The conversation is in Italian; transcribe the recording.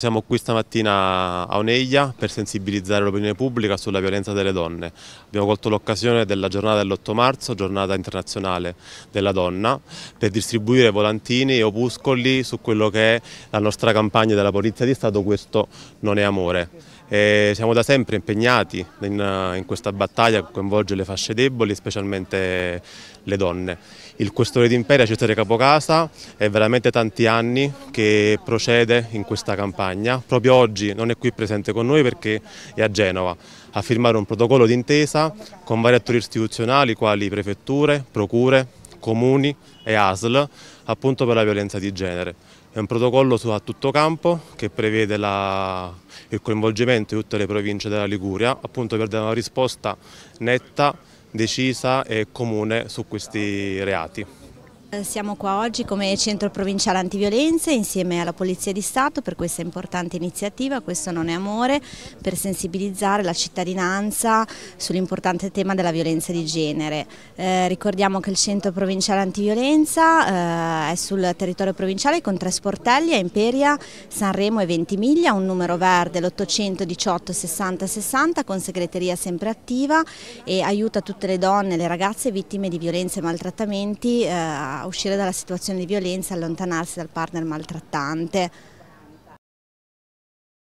Siamo qui stamattina a Oneglia per sensibilizzare l'opinione pubblica sulla violenza delle donne. Abbiamo colto l'occasione della giornata dell'8 marzo, giornata internazionale della donna, per distribuire volantini e opuscoli su quello che è la nostra campagna della Polizia di Stato, questo non è amore. E siamo da sempre impegnati in, in, questa battaglia che coinvolge le fasce deboli, specialmente le donne. Il questore d'imperia Cesare Capocasa è veramente tanti anni che procede in questa campagna Spagna. Proprio oggi non è qui presente con noi perché è a Genova a firmare un protocollo d'intesa con vari attori istituzionali quali prefetture, procure, comuni e ASL appunto per la violenza di genere. È un protocollo su a tutto campo che prevede la, il coinvolgimento di tutte le province della Liguria appunto per dare una risposta netta, decisa e comune su questi reati. Eh, siamo qua oggi come centro provinciale antiviolenze insieme alla Polizia di Stato per questa importante iniziativa, questo non è amore, per sensibilizzare la cittadinanza sull'importante tema della violenza di genere. Eh, ricordiamo che il centro provinciale antiviolenza eh, è sul territorio provinciale con tre sportelli a Imperia, Sanremo e Ventimiglia, un numero verde l'818 60 60 con segreteria sempre attiva e aiuta tutte le donne e le ragazze vittime di violenze e maltrattamenti eh, uscire dalla situazione di violenza, allontanarsi dal partner maltrattante.